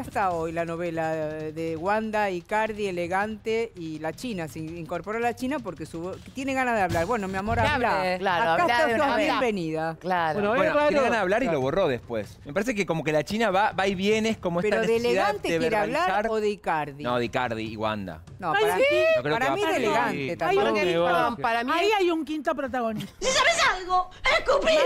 hasta hoy la novela de Wanda y elegante y la China? Se incorporó a la China porque su... tiene ganas de hablar. Bueno, mi amor, habla. Claro, Acá estás bienvenida. Claro. tiene ganas de hablar y lo borró después. Me parece que como que la China va, va y viene, es como Pero de elegante quiere hablar o de Icardi. No, de Icardi y Wanda para, mí, para mí elegante. para mí Ahí hay un quinto protagonista. Si sabes algo,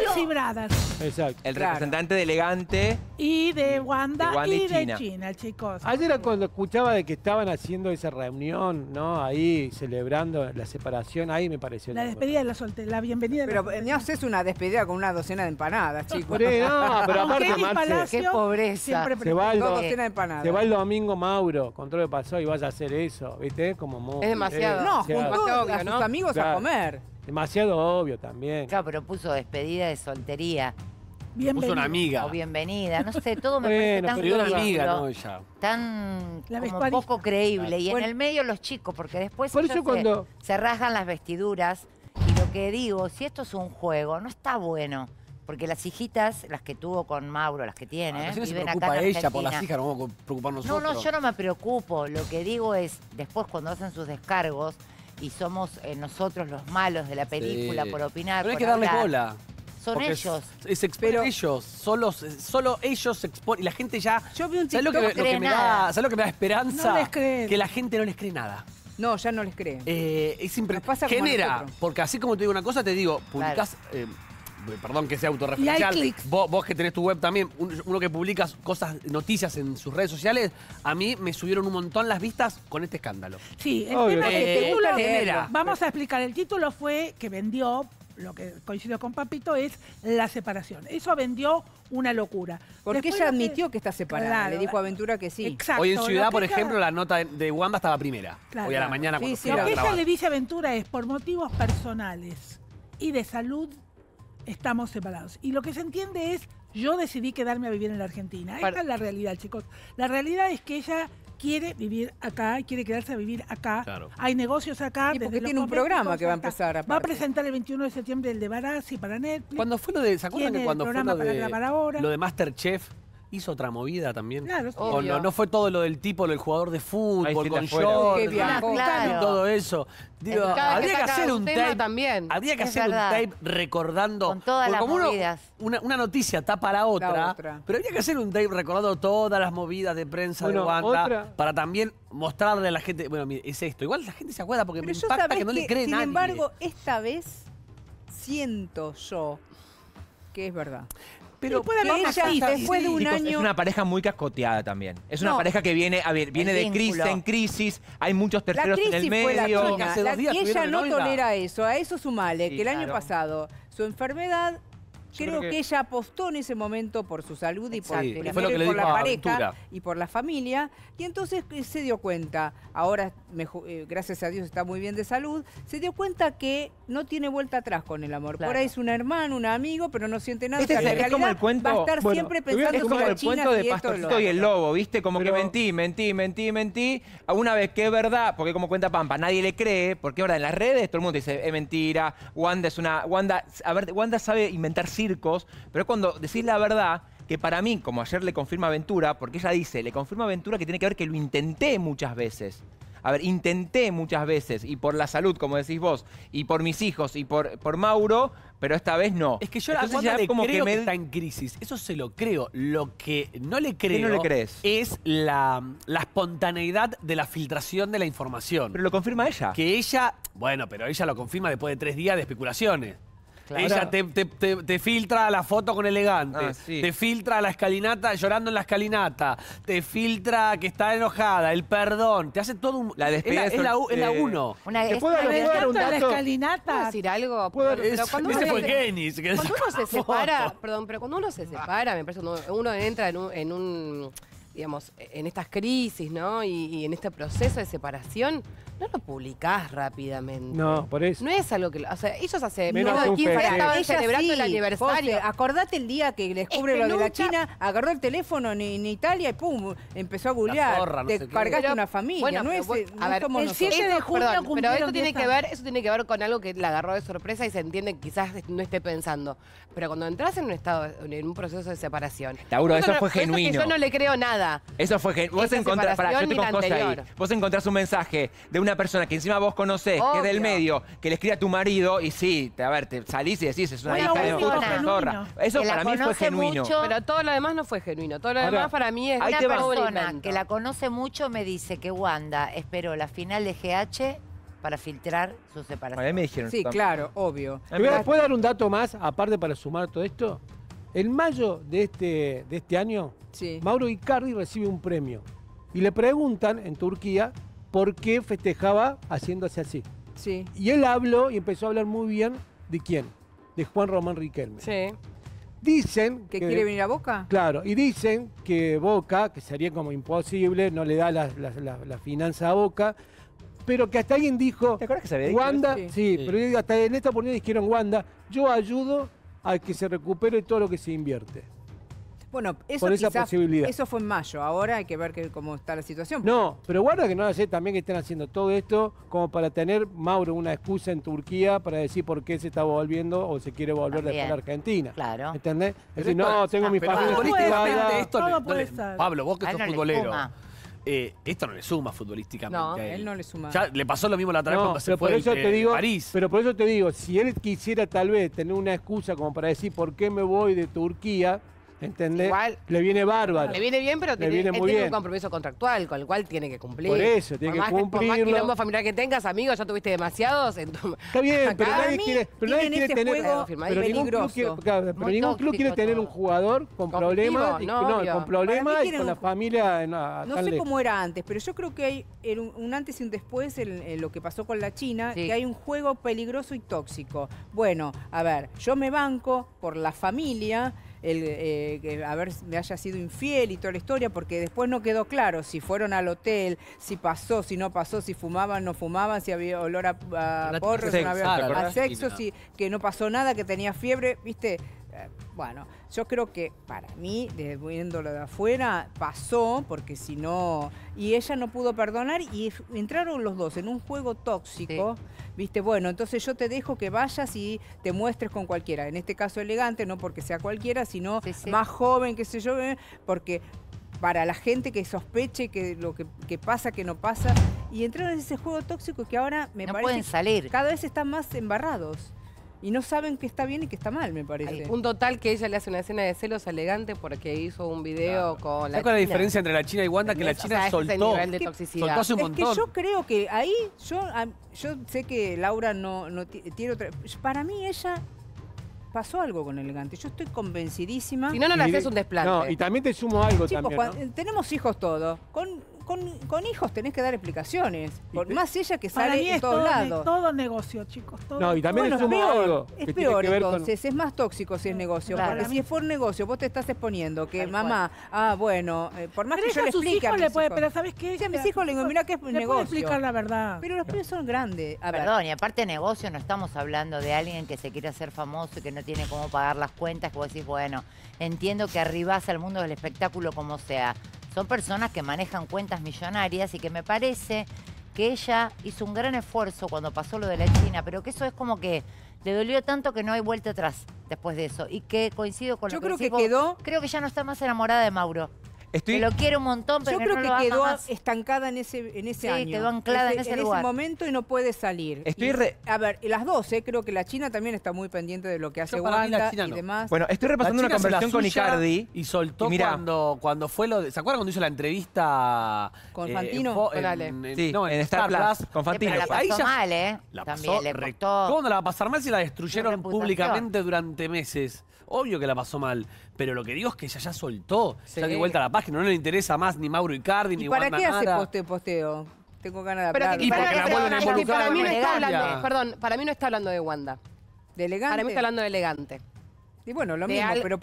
Maxi Bradas. Exacto. El representante de elegante. Y de Wanda, y, de China. chicos. Ayer cuando escuchaba de que estaban haciendo esa reunión, ¿no? Ahí celebrando la separación, ahí me pareció. La despedida de la soltera, la bienvenida. de Pero no una despedida con una docena de empanadas, chicos. no, pero aparte, Qué pobreza. siempre Se va, el, Dos docenas de empanadas. se va el domingo Mauro, control de pasó y vas a hacer eso. Como Es demasiado. Eh, a obvio, amigos a comer. Demasiado obvio también. Claro, pero puso despedida de soltería Puso una amiga. o bienvenida, no sé, todo me parece tan amiga, tan como poco creíble. Y en el medio los chicos, porque después se, rasgan las vestiduras. Y lo que digo, si esto es un juego, no está bueno. Porque las hijitas, las que tuvo con Mauro, las que tiene, ah, no se preocupa ella por las hijas, no vamos a No, no, yo no me preocupo. Lo que digo es, después cuando hacen sus descargos y somos eh, nosotros los malos de la película por opinar, Pero hay que darle bola. Son ellos. Es, es ellos, solo ellos se exponen. Y la gente ya. Yo vi un ¿sabes que, no lo que me da, ¿Sabes lo que me da esperanza? No les creen. Que la gente no les cree nada. No, ya no les creen. Eh, es impresionante. Genera, porque así como te digo una cosa, te digo, publicás eh, eh, perdón que sea autorreferencial, vos, vos que tenés tu web también, uno que publicas cosas, noticias en sus redes sociales, a mí me subieron un montón las vistas con este escándalo. Sí, el tema eh, título, vamos a explicar, el título fue que vendió lo que coincidió con Papito es la separación. Eso vendió una locura. Porque ella admitió que, está separada, le dijo a Ventura que sí. Hoy en Ciudad, por ejemplo, la nota de Wanda estaba primera. Hoy a la mañana sí, cuando sí, Lo que ella le dice a Ventura es por motivos personales y de salud estamos separados. Y lo que se entiende es, yo decidí quedarme a vivir en la Argentina. Esta es la realidad, chicos. La realidad es que ella quiere vivir acá, quiere quedarse a vivir acá. Hay negocios acá. Y porque tiene un programa que va a empezar. Va a presentar el 21 de septiembre el de Barazzi para Netflix. Cuando fue lo de, ¿Se acuerdan cuando fue lo de Masterchef? hizo otra movida también. no, fue todo lo del tipo, lo del jugador de fútbol, con short, y todo eso. habría que, hacer un tape. Habría que hacer un tape recordando. Con todas las como una, noticia tapa la otra, Pero habría que hacer un tape recordando todas las movidas de prensa de Wanda para también mostrarle a la gente. Bueno, mire, es esto. Igual la gente se acuerda porque me impacta que no le cree nadie. Sin embargo, esta vez siento yo que es verdad. Pero, ella, después de un año... Es una pareja muy cascoteada también. Es una pareja que viene, a ver, viene de crisis en crisis, hay muchos terceros en el medio. ella no tolera eso, a eso sumale, que el año pasado su enfermedad creo, que... ella apostó en ese momento por su salud y por, la pareja y por la familia. Y entonces eh, se dio cuenta, ahora eh, gracias a Dios está muy bien de salud, se dio cuenta que no tiene vuelta atrás con el amor. Ahora Por ahí es un hermano, un amigo, pero no siente nada. Este o sea, es, como el cuento, va a estar siempre pensando es como el cuento de y el Lobo, ¿viste? Como que mentí, mentí, mentí, mentí. Una vez que es verdad, porque como cuenta Pampa, nadie le cree, porque ahora en las redes todo el mundo dice, es mentira, Wanda es una... Wanda, a ver, Wanda sabe inventar sí pero cuando decís la verdad que para mí, como ayer le confirma Ventura, porque ella dice, le confirma Ventura que tiene que ver que lo intenté muchas veces. A ver, intenté muchas veces, y por la salud, como decís vos, y por mis hijos, y por, por Mauro, pero esta vez no. Es que yo la verdad le creo que, está en crisis. Eso se lo creo. Lo que no le creo crees? es la, la, espontaneidad de la filtración de la información. Pero lo confirma ella. Que ella, bueno, pero ella lo confirma después de tres días de especulaciones. Ella te, te, te, filtra la foto con elegante, ah, te filtra la escalinata llorando en la escalinata, te filtra que está enojada, el perdón, te hace todo un... La despedida es la, la, uno. Una, ¿Te puedo agregar? un dato? la escalinata. ¿Puedo decir algo? ese fue Kenny. Se cuando uno se separa, perdón, pero cuando uno se separa, me parece, uno, uno entra en un, en un digamos, en estas crisis, ¿no? y en este proceso de separación, no lo publicás rápidamente. No, por eso. No es algo que... O sea, ellos hace menos de estaban celebrando el aniversario. acordate el día que descubre lo de la China, agarró el teléfono en, en Italia y pum, empezó a googlear. No te una familia. Bueno, no es, a ver, el 7 de junio perdón, Pero eso tiene, que ver, eso tiene que ver con algo que la agarró de sorpresa y se entiende que quizás no esté pensando. Pero cuando entras en un estado, en un proceso de separación... Tauro, eso, fue genuino. Eso yo no le creo nada. Eso fue genuino. Vos encontrás... yo ahí. Vos encontrás un mensaje de un una persona que encima vos conocés, que es del medio, que le escribe a tu marido y sí, a ver, te salís y decís, es una hija de una zorra. Eso para mí fue genuino. Pero todo lo demás no fue genuino. Todo lo demás para mí es una persona que la conoce mucho me dice que Wanda esperó la final de GH para filtrar su separación. mí Sí, claro, obvio. Pero ¿Puedo dar un dato más, aparte para sumar todo esto? En mayo de este, de este año, Mauro Icardi recibe un premio. Y le preguntan en Turquía ¿Por qué festejaba haciéndose así. Sí. Y él habló y empezó a hablar muy bien de quién, de Juan Román Riquelme. Sí. Dicen que, quiere venir a Boca. Claro, y dicen que Boca, que sería como imposible, no le da la, finanza a Boca, pero que hasta alguien dijo, ¿te acuerdas que se había Wanda, sí. sí. pero hasta en esta oportunidad dijeron Wanda, yo ayudo a que se recupere todo lo que se invierte. Bueno, eso por Eso fue en mayo, ahora hay que ver cómo está la situación. No, pero guarda que no sé también que estén haciendo todo esto como para tener, Mauro, una excusa en Turquía para decir por qué se está volviendo o se quiere volver de Argentina. Claro. ¿Entendés? Es decir, no, tengo mis mi Esto no, Pablo, vos que sos futbolero. Eh, esto no le suma futbolísticamente. No, él. no le suma. Ya le pasó lo mismo la otra vez cuando se fue París. Pero por eso te digo, si él quisiera tal vez tener una excusa como para decir por qué me voy de Turquía, ¿Entendés? le viene bárbaro. Le viene bien, pero tiene, viene un compromiso contractual, con el cual tiene que cumplir. Por eso, tiene que cumplir. Por más quilombo familiar que tengas, amigos, ya tuviste demasiados. Está bien, pero nadie quiere, pero nadie quiere tener. pero ningún club quiere, pero ningún club quiere tener un jugador con problemas. No, con problemas y con la familia. No, no sé cómo era antes, pero yo creo que hay un antes y un después en, lo que pasó con la China, que hay un juego peligroso y tóxico. Bueno, a ver, yo me banco por la familia el, eh, que haber, me haya sido infiel y toda la historia, porque después no quedó claro si fueron al hotel, si pasó, si no pasó, si fumaban, no fumaban, si había olor a, porros, no había, a sexo, si, que no pasó nada, que tenía fiebre, viste, eh, bueno, yo creo que para mí, desde viéndolo de afuera, pasó, porque si no. Y ella no pudo perdonar y entraron los dos en un juego tóxico. Viste, bueno, entonces yo te dejo que vayas y te muestres con cualquiera. En este caso elegante, no porque sea cualquiera, sino más joven, qué sé yo, eh, porque para la gente que sospeche que lo que, pasa, que no pasa. Y entraron en ese juego tóxico que ahora me no Pueden salir. Cada vez están más embarrados y no saben qué está bien y qué está mal, me parece. Un total que ella le hace una escena de celos elegante porque hizo un video con la ¿Cuál la diferencia entre la China y Wanda? Que la China soltó. Soltó Es que yo creo que ahí, yo, yo sé que Laura no, no tiene otra... Para mí ella pasó algo con elegante. Yo estoy convencidísima. Si no, no le haces un desplante. No, y también te sumo algo Tenemos hijos todos. Con con, hijos tenés que dar explicaciones. Por, más ella que sale de es todos todo, lados. todo negocio, chicos. No, y también es un peor, Es peor entonces, es más tóxico si es negocio. Porque si es por negocio, vos te estás exponiendo que mamá, ah, bueno, eh, por más que yo le explique pero ¿sabes qué? Si a mis hijos le digo, mira que es un negocio. puedo explicar la verdad. Pero los pies son grandes. Perdón, y aparte negocio, no estamos hablando de alguien que se quiere hacer famoso y que no tiene cómo pagar las cuentas, que vos decís, bueno, entiendo que arribás al mundo del espectáculo como sea, son personas que manejan cuentas millonarias y que me parece que ella hizo un gran esfuerzo cuando pasó lo de la China, pero que eso es como que le dolió tanto que no hay vuelta atrás después de eso. Y que coincido con lo Yo creo que quedó. Creo que ya no está más enamorada de Mauro lo quiero un montón, pero Yo creo que quedó estancada en ese, en ese quedó anclada en ese En ese momento y no puede salir. Estoy A ver, las dos, ¿eh? creo que la China también está muy pendiente de lo que hace Wanda y demás. Bueno, estoy repasando una conversación con Icardi. Y soltó cuando, cuando fue lo... De, ¿Se acuerdan cuando hizo la entrevista? Con eh, Fantino. Pues en, sí, no, en, Star, Plus, Con Fantino. la pasó mal, ¿eh? también le costó. ¿Cómo no la va a pasar mal si la destruyeron públicamente durante meses? Obvio que la pasó mal, pero lo que digo es que ella ya soltó, ya de vuelta a la página que no le interesa más ni Mauro Icardi, ¿Y ¿Para qué hace poste posteo, Tengo ganas de hablar. Y porque la vuelven a involucrar para mí no está hablando, perdón, para mí no está hablando de Wanda. De elegante. Para mí está hablando de elegante. Y bueno, lo mismo, pero